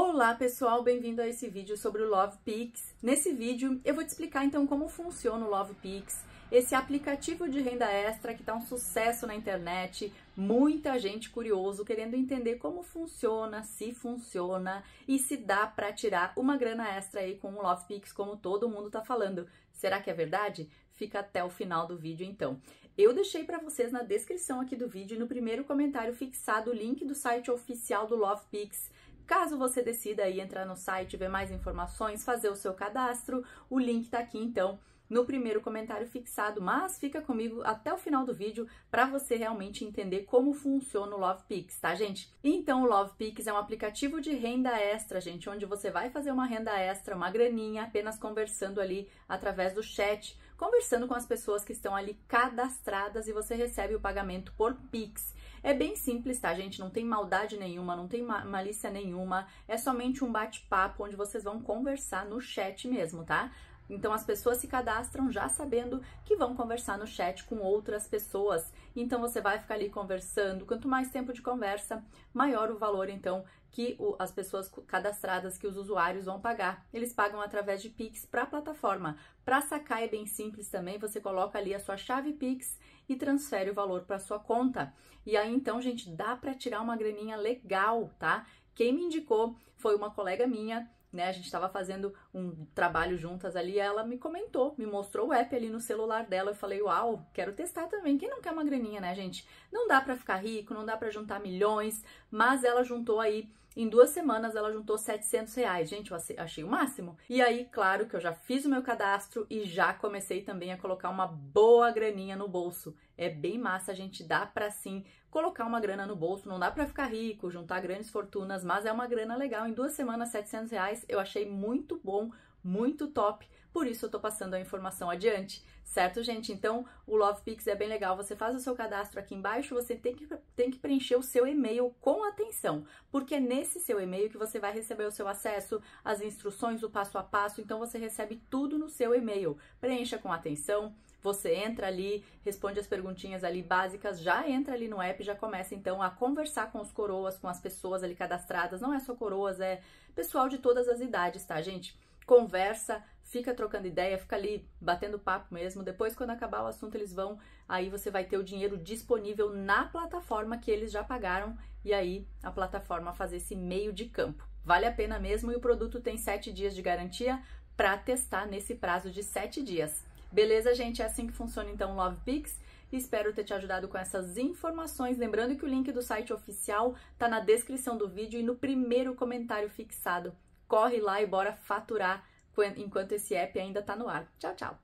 Olá pessoal, bem-vindo a esse vídeo sobre o Love Pix. Nesse vídeo eu vou te explicar então como funciona o Love Pix, esse aplicativo de renda extra que está um sucesso na internet, muita gente curioso querendo entender como funciona, se funciona e se dá para tirar uma grana extra aí com o Love Pix, como todo mundo está falando. Será que é verdade? Fica até o final do vídeo então. Eu deixei para vocês na descrição aqui do vídeo e no primeiro comentário fixado o link do site oficial do Love Pix Caso você decida aí entrar no site, ver mais informações, fazer o seu cadastro, o link está aqui então no primeiro comentário fixado, mas fica comigo até o final do vídeo para você realmente entender como funciona o LovePix, tá, gente? Então, o LovePix é um aplicativo de renda extra, gente, onde você vai fazer uma renda extra, uma graninha, apenas conversando ali através do chat, conversando com as pessoas que estão ali cadastradas e você recebe o pagamento por Pix. É bem simples, tá, gente? Não tem maldade nenhuma, não tem malícia nenhuma. É somente um bate-papo onde vocês vão conversar no chat mesmo, tá? Então as pessoas se cadastram já sabendo que vão conversar no chat com outras pessoas. Então você vai ficar ali conversando. Quanto mais tempo de conversa, maior o valor então que o, as pessoas cadastradas, que os usuários vão pagar. Eles pagam através de Pix para a plataforma. Para sacar é bem simples também, você coloca ali a sua chave Pix e transfere o valor para sua conta. E aí então, gente, dá para tirar uma graninha legal, tá? Quem me indicou foi uma colega minha, né? A gente estava fazendo um trabalho juntas ali, ela me comentou, me mostrou o app ali no celular dela. Eu falei, uau, quero testar também. Quem não quer uma graninha, né, gente? Não dá para ficar rico, não dá para juntar milhões, mas ela juntou aí. Em duas semanas ela juntou 700 reais. Gente, eu achei o máximo. E aí, claro que eu já fiz o meu cadastro e já comecei também a colocar uma boa graninha no bolso. É bem massa, a gente dá para sim colocar uma grana no bolso. Não dá para ficar rico, juntar grandes fortunas, mas é uma grana legal. Em duas semanas, 700 reais, eu achei muito bom muito top, por isso eu tô passando a informação adiante, certo, gente? Então, o Love Pix é bem legal. Você faz o seu cadastro aqui embaixo, você tem que, tem que preencher o seu e-mail com atenção, porque é nesse seu e-mail que você vai receber o seu acesso, as instruções, o passo a passo. Então, você recebe tudo no seu e-mail. Preencha com atenção. Você entra ali, responde as perguntinhas ali básicas, já entra ali no app, já começa então a conversar com os coroas, com as pessoas ali cadastradas. Não é só coroas, é pessoal de todas as idades, tá, gente? conversa, fica trocando ideia, fica ali batendo papo mesmo. Depois, quando acabar o assunto, eles vão. Aí você vai ter o dinheiro disponível na plataforma que eles já pagaram e aí a plataforma fazer esse meio de campo. Vale a pena mesmo e o produto tem sete dias de garantia para testar nesse prazo de sete dias. Beleza, gente? É assim que funciona então o LovePix. Espero ter te ajudado com essas informações. Lembrando que o link do site oficial está na descrição do vídeo e no primeiro comentário fixado Corre lá e bora faturar enquanto esse app ainda está no ar. Tchau, tchau!